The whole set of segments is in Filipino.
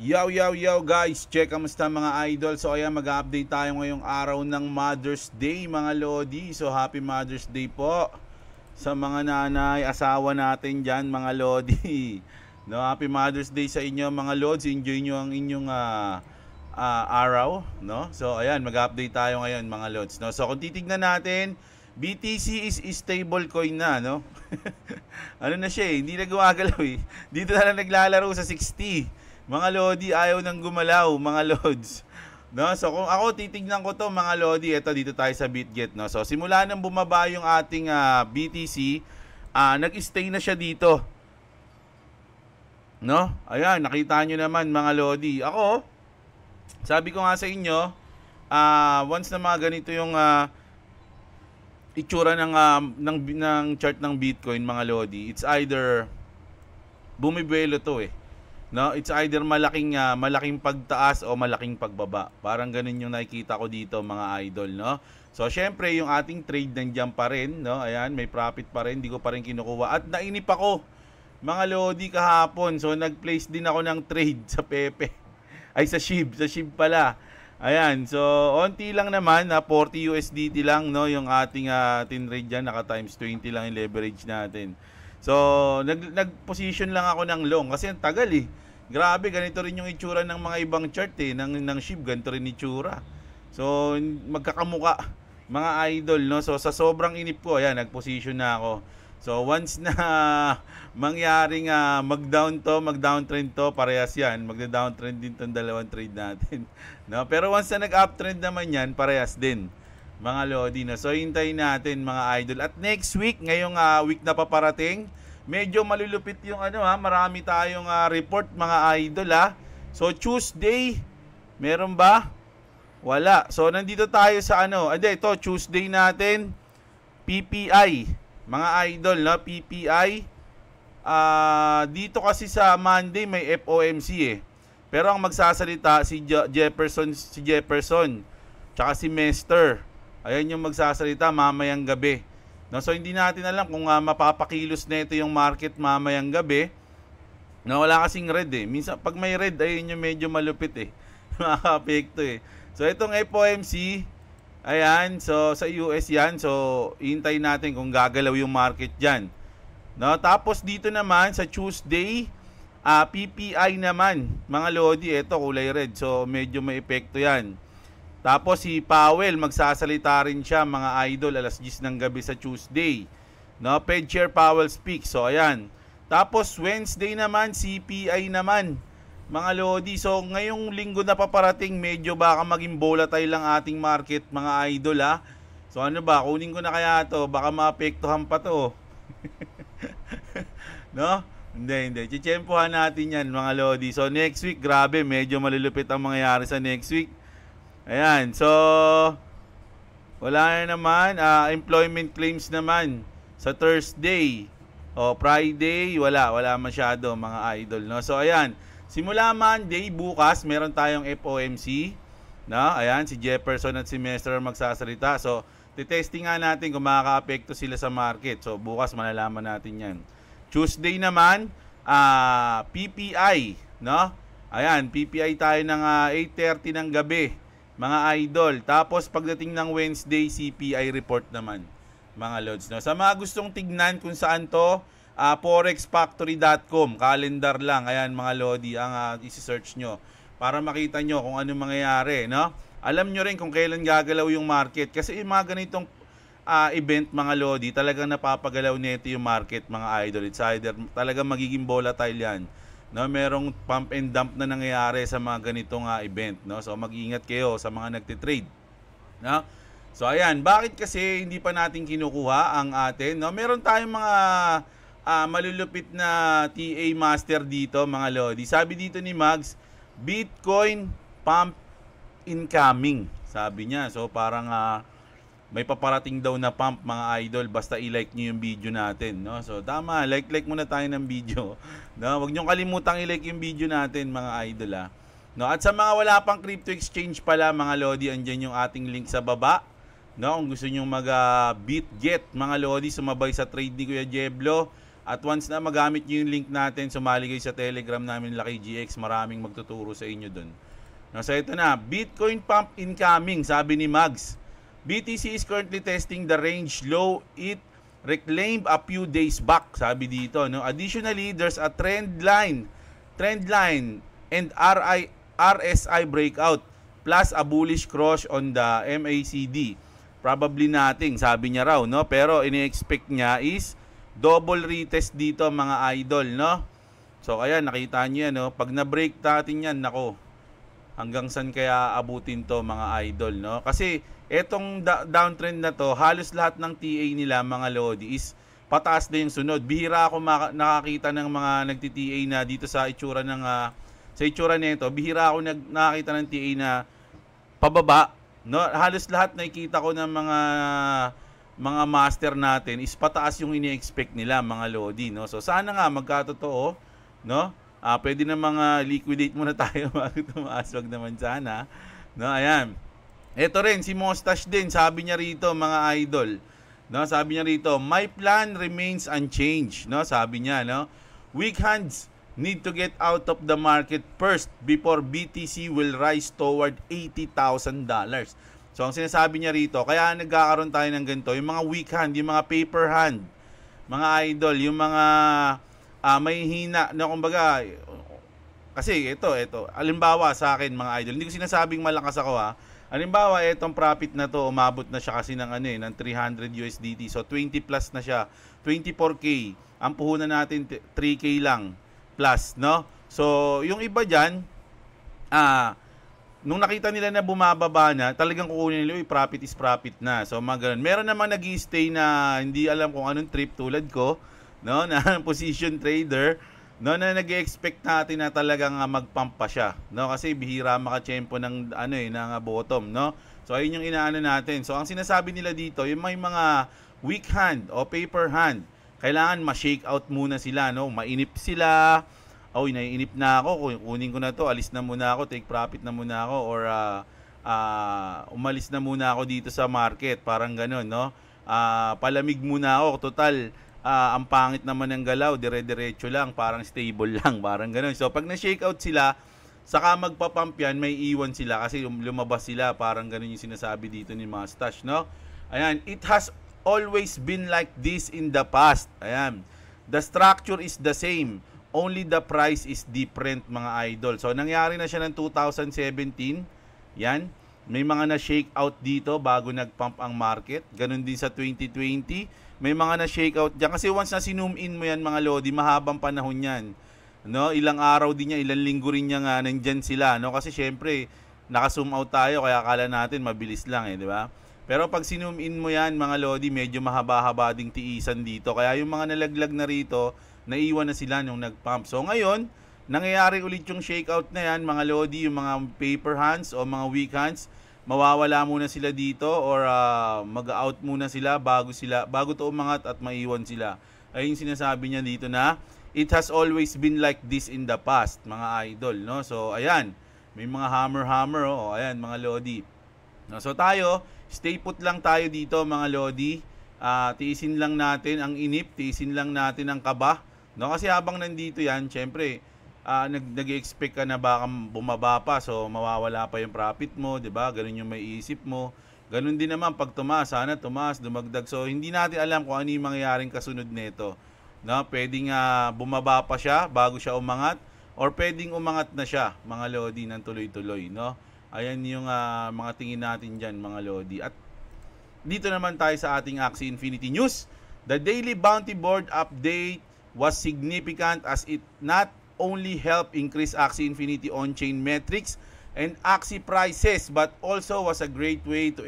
Yo, yo, yo guys! Check kamusta mga idol. So ayan, mag-update tayo ngayong araw ng Mother's Day mga Lodi. So happy Mother's Day po sa mga nanay, asawa natin dyan mga Lodi. No, happy Mother's Day sa inyo mga Lods. Enjoy nyo ang inyong uh, uh, araw. No? So ayan, mag-update tayo ngayon mga Lods. No? So kung titignan natin, BTC is stable coin na, no? ano na siya eh, hindi na gumagalaw eh. Dito na lang naglalaro sa 60. Mga Lodi, ayaw nang gumalaw, mga Lods. No? So kung ako titignan ko to mga Lodi, ito dito tayo sa BitGet. No? So simula nang bumaba yung ating uh, ah, BTC, uh, ah, nag-stay na siya dito. No? Ayan, nakita nyo naman mga Lodi. Ako, sabi ko nga sa inyo, uh, once na mga ganito yung uh, itsura ng, uh, ng, ng chart ng Bitcoin mga Lodi, it's either bumibuelo to eh No, it's either malaking uh, malaking pagtaas o malaking pagbaba. Parang ganun yung nakikita ko dito mga idol, no? So syempre yung ating trade nandiyan pa rin, no? Ayan, may profit pa rin, hindi ko pa rin kinukuha at nainip ako mga lodi kahapon. So nag-place din ako ng trade sa Pepe. Ay sa SHIB, sa SHIB pala. Ayan, so onti lang naman, na ah, 40 USDT lang no yung ating uh, trade diyan, naka times 20 lang yung leverage natin. So nag nag-position lang ako ng long kasi ang tagal eh. Grabe, ganito rin yung itsura ng mga ibang chart eh, ng, ng ship, ganito rin itsura. So, magkakamuka mga idol, no? So, sa sobrang inip ko, ayan, nagposition na ako. So, once na mangyari uh, ah, mag-down to, mag-downtrend to, parehas yan. Magda-downtrend din tong dalawang trade natin. no? Pero once na nag-uptrend naman yan, parehas din mga Lodi. No? So, hintayin natin mga idol. At next week, ngayong uh, week na paparating, Medyo malulupit yung ano ha, marami tayong uh, report mga idol ha. So Tuesday, meron ba? Wala. So nandito tayo sa ano, ade ah, ito Tuesday natin PPI, mga idol no, PPI. Uh, ah, dito kasi sa Monday may FOMC eh. Pero ang magsasalita si Je- Jefferson si Jefferson tsaka si Mester. Ayan yung magsasalita mamayang gabi. No, so hindi natin alam kung uh, mapapakilos nito yung market mamayang gabi. No, wala kasing red eh. Minsan pag may red ay yung medyo malupit eh. Makakaapekto eh. So itong FOMC ayan, so sa US 'yan. So hintayin natin kung gagalaw yung market diyan. No, tapos dito naman sa Tuesday, uh, ah, PPI naman, mga lodi, ito kulay red. So medyo may epekto 'yan. Tapos si Powell, magsasalita rin siya mga idol alas 10 ng gabi sa Tuesday. No, Fed Chair Powell speaks. So ayan. Tapos Wednesday naman, CPI naman. Mga Lodi, so ngayong linggo na paparating, medyo baka maging volatile lang ating market mga idol ha. So ano ba, kunin ko na kaya to, baka maapektuhan pa to. no? Hindi, hindi. Chichempohan natin yan mga Lodi. So next week, grabe, medyo malulupit ang mangyayari sa next week Ayan, so wala na naman, uh, employment claims naman sa Thursday o Friday, wala, wala masyado mga idol, no? So ayan, simula Monday bukas, meron tayong FOMC, no? Ayan, si Jefferson at si Mester magsasalita. So titesting nga natin kung makakaapekto sila sa market. So bukas malalaman natin 'yan. Tuesday naman, uh, ah, PPI, no? Ayan, PPI tayo ng uh, ah, 8:30 ng gabi mga idol. Tapos pagdating ng Wednesday, CPI report naman, mga lods. No? Sa mga gustong tignan kung saan to, uh, ah, forexfactory.com, calendar lang. Ayan mga lodi, ang uh, isi-search nyo para makita nyo kung ano mangyayari. No? Alam nyo rin kung kailan gagalaw yung market. Kasi yung mga ganitong uh, event mga lodi, talagang napapagalaw nito yung market mga idol. insider. talagang magiging volatile yan no merong pump and dump na nangyayari sa mga ganitong uh, event no so mag-ingat kayo sa mga nagte-trade no so ayan bakit kasi hindi pa natin kinukuha ang atin no meron tayong mga uh, malulupit na TA master dito mga lodi sabi dito ni Mags Bitcoin pump incoming sabi niya so parang uh, may paparating daw na pump mga idol basta i-like niyo yung video natin no so tama like like muna tayo ng video no wag niyo kalimutang i-like yung video natin mga idol ah no at sa mga wala pang crypto exchange pala mga lodi andiyan yung ating link sa baba no kung gusto niyo mag uh, ah, bitget mga lodi sumabay sa trade ni Kuya Jeblo at once na magamit niyo yung link natin sumali kayo sa Telegram namin Lucky GX maraming magtuturo sa inyo doon no so ito na Bitcoin pump incoming sabi ni Mags BTC is currently testing the range low it reclaimed a few days back, sabi dito. No? Additionally, there's a trend line, trend line and RI, RSI breakout plus a bullish cross on the MACD. Probably nating, sabi niya raw, no? Pero ini-expect niya is double retest dito mga idol, no? So ayan, nakita niyo yan, no? Pag na-break natin yan, nako, hanggang saan kaya abutin to mga idol no kasi etong da- downtrend na to halos lahat ng TA nila mga lodi is pataas na yung sunod bihira ako maka- nakakita ng mga nagti-TA na dito sa itsura ng uh, sa itsura nito bihira ako nag- nakakita ng TA na pababa no halos lahat nakikita ko ng mga mga master natin is pataas yung ini-expect nila mga lodi no so sana nga magkatotoo no Uh, pwede na mga liquidate muna tayo bago tumaas. Wag naman sana. No, ayan. Ito rin, si Mustache din. Sabi niya rito, mga idol. No, sabi niya rito, my plan remains unchanged. No, sabi niya, no. Weak hands need to get out of the market first before BTC will rise toward $80,000. So, ang sinasabi niya rito, kaya nagkakaroon tayo ng ganito, yung mga weak hand, yung mga paper hand, mga idol, yung mga uh, may hina na kumbaga kasi ito ito alimbawa sa akin mga idol hindi ko sinasabing malakas ako ha alimbawa itong profit na to umabot na siya kasi ng ano eh ng 300 USDT so 20 plus na siya 24k ang puhunan natin 3k lang plus no so yung iba diyan ah uh, nung nakita nila na bumababa na, talagang kukunin nila, uy, profit is profit na. So, mga ganun. Meron namang nag stay na hindi alam kung anong trip tulad ko no, na position trader, no, na nag-expect natin na talagang magpampa siya, no, kasi bihira maka-tempo ng ano eh, ng bottom, no. So ayun yung inaano natin. So ang sinasabi nila dito, yung may mga weak hand o paper hand, kailangan ma-shake out muna sila, no, mainip sila, oh, naiinip na ako, kunin ko na to, alis na muna ako, take profit na muna ako, or uh, uh, umalis na muna ako dito sa market, parang ganun, no? Uh, palamig muna ako, total, uh, ang pangit naman ng galaw, dire-diretso lang, parang stable lang, parang ganun. So pag na-shake out sila, saka magpapump yan, may iwan sila kasi lumabas sila, parang ganun yung sinasabi dito ni Mustache, no? Ayan, it has always been like this in the past. Ayan, the structure is the same. Only the price is different mga idol. So nangyari na siya ng 2017. Yan. May mga na-shake out dito bago nag-pump ang market. Ganun din sa 2020. May mga na-shake out dyan. Kasi once na sinum in mo yan mga lodi, mahabang panahon yan. No? Ilang araw din niya, ilang linggo rin niya nga nandyan sila. No? Kasi syempre, naka-zoom out tayo kaya akala natin mabilis lang eh, di ba? Pero pag sinum in mo yan mga lodi, medyo mahaba-haba ding tiisan dito. Kaya yung mga nalaglag na rito, naiwan na sila nung nag-pump. So ngayon, Nangyayari ulit yung shakeout na yan, mga Lodi, yung mga paper hands o mga weak hands. Mawawala muna sila dito or uh, mag-out muna sila bago, sila bago to umangat at maiwan sila. Ayun sinasabi niya dito na it has always been like this in the past, mga idol. No? So, ayan, may mga hammer-hammer. Oh, ayan, mga Lodi. No, so, tayo, stay put lang tayo dito, mga Lodi. Uh, tiisin lang natin ang inip, tiisin lang natin ang kaba. No? Kasi habang nandito yan, syempre, uh, nag nag-expect ka na baka bumaba pa so mawawala pa yung profit mo, 'di ba? Ganun yung maiisip mo. Ganun din naman pag tumaas, sana tumaas, dumagdag. So hindi natin alam kung ano yung mangyayaring kasunod nito. No, pwedeng uh, bumaba pa siya bago siya umangat or pwedeng umangat na siya, mga lodi nang tuloy-tuloy, no? Ayan yung uh, mga tingin natin diyan, mga lodi. At dito naman tayo sa ating Axie Infinity News. The daily bounty board update was significant as it not only help increase Axie Infinity on-chain metrics and Axie prices but also was a great way to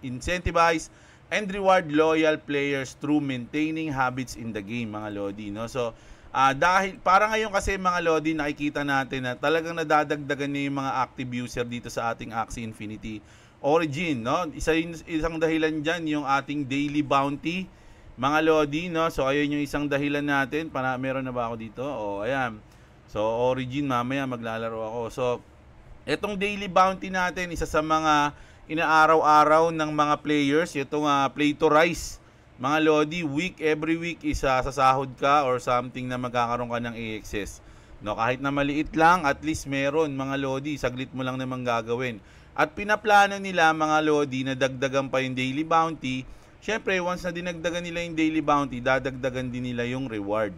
incentivize and reward loyal players through maintaining habits in the game mga lodi no so uh, dahil para ngayon kasi mga lodi nakikita natin na talagang nadadagdagan na yung mga active user dito sa ating Axie Infinity Origin no isa yung, isang dahilan diyan yung ating daily bounty mga lodi no so ayun yung isang dahilan natin para meron na ba ako dito oh ayan So, Origin, mamaya maglalaro ako. So, itong daily bounty natin, isa sa mga inaaraw-araw ng mga players, itong uh, play to rise. Mga Lodi, week every week isa sasahod ka or something na magkakaroon ka ng AXS. No, kahit na maliit lang, at least meron mga Lodi, saglit mo lang naman gagawin. At pinaplano nila mga Lodi na dagdagan pa yung daily bounty. Siyempre, once na dinagdagan nila yung daily bounty, dadagdagan din nila yung reward.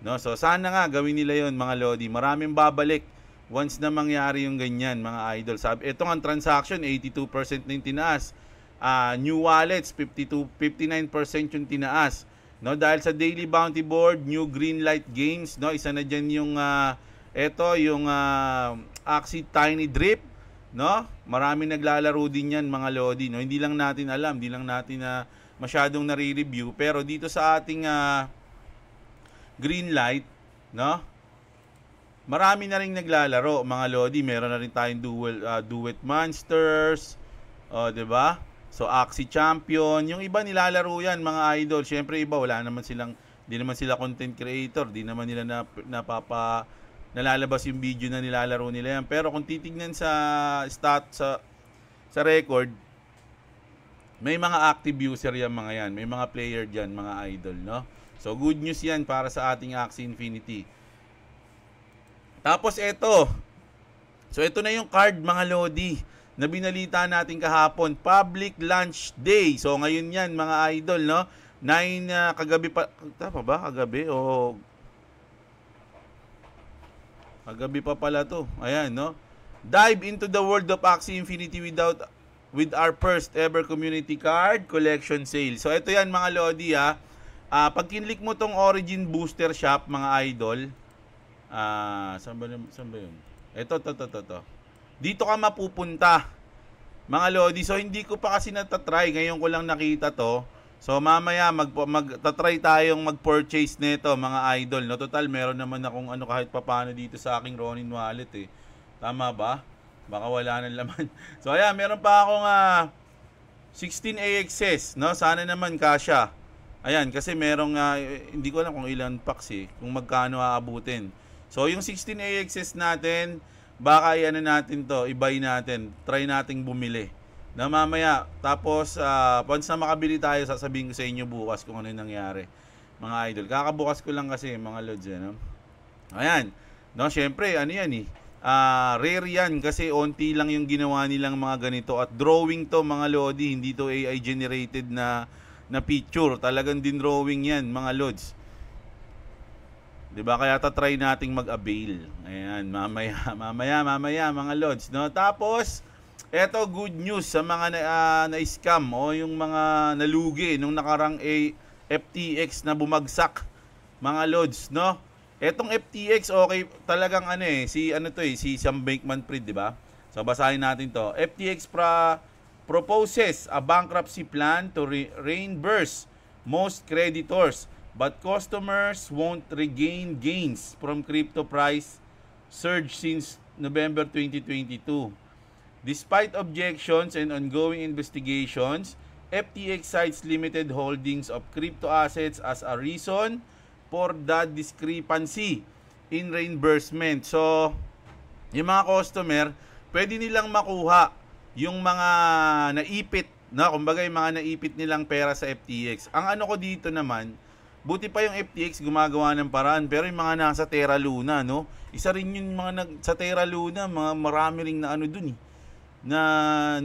No? So sana nga gawin nila yon mga Lodi. Maraming babalik once na mangyari yung ganyan mga idol. Sabi, ito ang transaction, 82% na yung tinaas. Uh, new wallets, 52, 59% yung tinaas. No, dahil sa daily bounty board, new green light games, no, isa na diyan yung uh, ah, ito yung uh, Axie Tiny Drip, no? Marami naglalaro din yan mga lodi, no? Hindi lang natin alam, hindi lang natin na uh, masyadong nare-review, pero dito sa ating uh, green light, no? Marami na ring naglalaro, mga lodi. Meron na rin tayong duel, uh, duet monsters, oh, 'di ba? So Axie Champion, yung iba nilalaro 'yan, mga idol. Syempre iba wala naman silang di naman sila content creator, di naman nila na, napapa nalalabas yung video na nilalaro nila yan. Pero kung titignan sa stat sa sa record, may mga active user yan mga yan. May mga player diyan, mga idol, no? So good news yan para sa ating Axie Infinity. Tapos ito. So ito na yung card mga Lodi na binalita natin kahapon, Public launch Day. So ngayon 'yan mga idol, no? 9 uh, ah, kagabi pa tama ba? Kagabi o Kagabi pa pala 'to. Ayan, no? Dive into the world of Axie Infinity without with our first ever community card collection sale. So ito 'yan mga Lodi, ha. Ah. Uh, pag kinlik mo tong Origin Booster Shop, mga idol, ah, uh, saan ba, saan ba yun? Ito, to, to, to, to. Dito ka mapupunta, mga Lodi. So, hindi ko pa kasi natatry. Ngayon ko lang nakita to. So, mamaya, mag, magtatry tayong mag-purchase nito, mga idol. No? Total, meron naman akong ano kahit papano dito sa aking Ronin wallet eh. Tama ba? Baka wala na laman. So, ayan, meron pa akong uh, 16 AXS, no? Sana naman kasya. Ayan, kasi merong, uh, hindi ko alam kung ilan packs eh, kung magkano aabutin. So, yung 16AXS natin, baka i-ano natin to, ibay natin, try nating bumili. Na mamaya, tapos, uh, once na makabili tayo, sasabihin ko sa inyo bukas kung ano yung nangyari. Mga idol, kakabukas ko lang kasi, mga lods, ano? Ayan, no, syempre, ano yan eh, uh, rare yan kasi onti lang yung ginawa nilang mga ganito at drawing to mga lodi, hindi to AI generated na na picture. Talagang din drawing yan, mga lods. 'Di ba? Kaya tatry nating mag-avail. Ayan, mamaya, mamaya, mamaya mga lods, no? Tapos eto good news sa mga na, uh, na-scam o yung mga nalugi nung nakarang A FTX na bumagsak mga lods, no? Etong FTX okay talagang ano eh si ano to eh si Sam Bankman-Fried, 'di ba? So basahin natin to. FTX pra proposes a bankruptcy plan to re- reimburse most creditors but customers won't regain gains from crypto price surge since November 2022. Despite objections and ongoing investigations, FTX cites limited holdings of crypto assets as a reason for the discrepancy in reimbursement. So, yung mga customer, pwede nilang makuha yung mga naipit na kumbaga yung mga naipit nilang pera sa FTX. Ang ano ko dito naman, buti pa yung FTX gumagawa ng paraan pero yung mga nasa Terra Luna, no? Isa rin yung mga nag, sa Terra Luna, mga marami ring na ano dun eh, na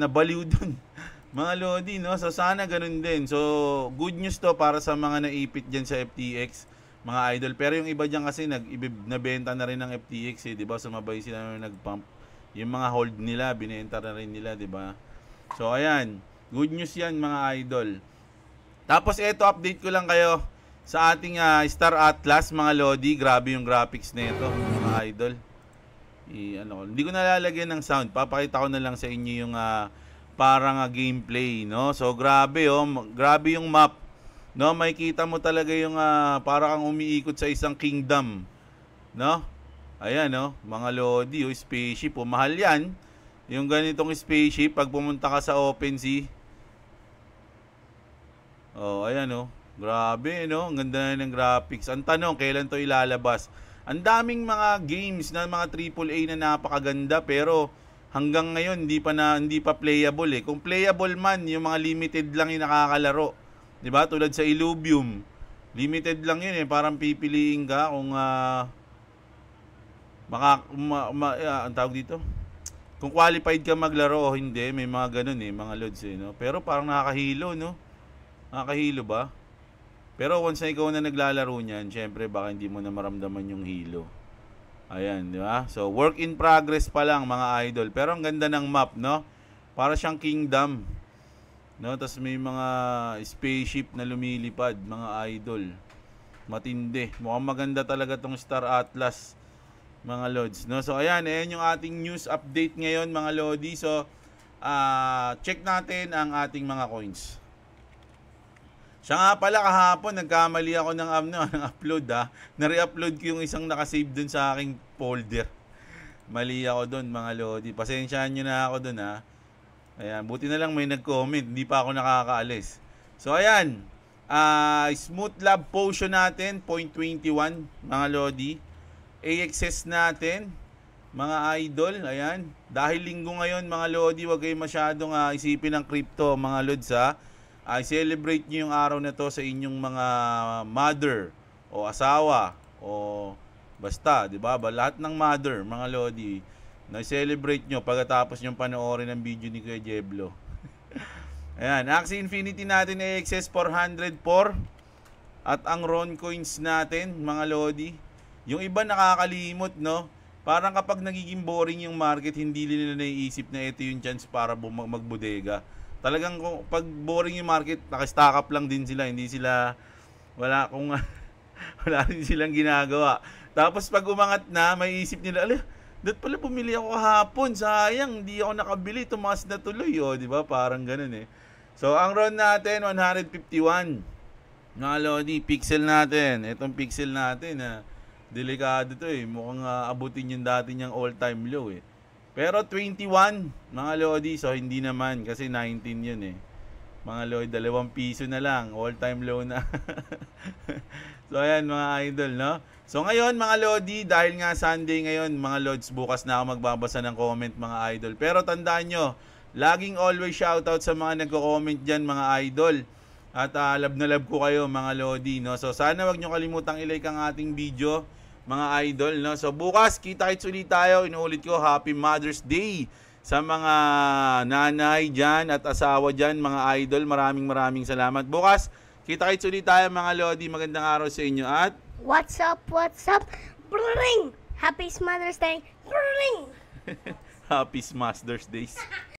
nabaliw dun. mga lodi, no? So sana ganun din. So good news to para sa mga naipit diyan sa FTX mga idol. Pero yung iba diyan kasi nag nabenta na rin ng FTX eh, 'di ba? Sumabay sila nag-pump yung mga hold nila, binenta na rin nila, di ba? So, ayan. Good news yan, mga idol. Tapos, eto, update ko lang kayo sa ating uh, Star Atlas, mga Lodi. Grabe yung graphics nito, mga idol. I, ano, hindi ko nalalagyan ng sound. Papakita ko na lang sa inyo yung uh, parang uh, gameplay, no? So, grabe, oh. Grabe yung map. No, makikita mo talaga yung uh, parang kang umiikot sa isang kingdom. No? Ayan, no? Mga Lodi, yung oh, spaceship. O, oh. mahal yan. Yung ganitong spaceship, pag pumunta ka sa open sea. Oh, ayan, no? Oh. Grabe, no? Ang ganda na ng graphics. Ang tanong, kailan to ilalabas? Ang daming mga games na mga AAA na napakaganda pero hanggang ngayon hindi pa na hindi pa playable eh. Kung playable man, yung mga limited lang yung nakakalaro. 'Di ba? Tulad sa Illuvium. Limited lang 'yun eh, parang pipiliin ka kung uh, maka ma, ma, uh, ah, ang tawag dito kung qualified ka maglaro o hindi may mga ganun eh mga lods eh no pero parang nakakahilo no nakakahilo ba pero once na ikaw na naglalaro niyan syempre baka hindi mo na maramdaman yung hilo ayan di ba so work in progress pa lang mga idol pero ang ganda ng map no para siyang kingdom no tapos may mga spaceship na lumilipad mga idol matindi mukhang maganda talaga tong Star Atlas mga Lods. No? So, ayan, ayan yung ating news update ngayon, mga Lodi. So, uh, check natin ang ating mga coins. Siya nga pala kahapon, nagkamali ako ng um, no, ng upload ha. Ah. re upload ko yung isang nakasave dun sa aking folder. Mali ako dun mga lodi. Pasensyaan nyo na ako dun ha. Ah. Ayan, buti na lang may nag-comment. Hindi pa ako nakakaalis. So ayan, uh, smooth lab potion natin, 0.21 mga lodi. AXS natin, mga idol, ayan. Dahil linggo ngayon, mga Lodi, wag kayo masyadong uh, isipin ng crypto, mga Lods, ha. Uh, celebrate nyo yung araw na to sa inyong mga mother o asawa o basta, di ba? Lahat ng mother, mga Lodi, na-celebrate nyo pagkatapos nyo panoorin ng video ni Kuya Jeblo. Ayan, Axie Infinity natin ay XS404 at ang Ron Coins natin, mga Lodi, yung iba nakakalimot, no? Parang kapag nagiging boring yung market, hindi nila naiisip na ito yung chance para magbodega. Talagang kung, pag boring yung market, nakastock up lang din sila. Hindi sila, wala kung wala rin silang ginagawa. Tapos pag umangat na, may isip nila, ala, dapat pala pumili ako hapon, sayang, hindi ako nakabili, tumaas na tuloy, o, oh, di ba? Parang ganun eh. So, ang round natin, 151. Mga Lodi, pixel natin. Itong pixel natin, ha. Ah Delikado to eh. Mukhang uh, abutin yung dati niyang all-time low eh. Pero 21, mga Lodi. So, hindi naman. Kasi 19 yun eh. Mga Lodi, dalawang piso na lang. All-time low na. so, ayan mga idol, no? So, ngayon mga Lodi, dahil nga Sunday ngayon, mga Lods, bukas na ako magbabasa ng comment mga idol. Pero tandaan nyo, laging always shoutout sa mga nagko-comment dyan mga idol. At uh, love na love ko kayo mga Lodi, no? So, sana wag nyo kalimutang ilike ang ating video mga idol. No? So bukas, kita-kits ulit tayo. Inuulit ko, Happy Mother's Day sa mga nanay diyan at asawa diyan, mga idol. Maraming maraming salamat. Bukas, kita-kits ulit tayo mga Lodi. Magandang araw sa inyo at... What's up? What's up? Bring! Happy Mother's Day! Bring! Happy Mother's Day!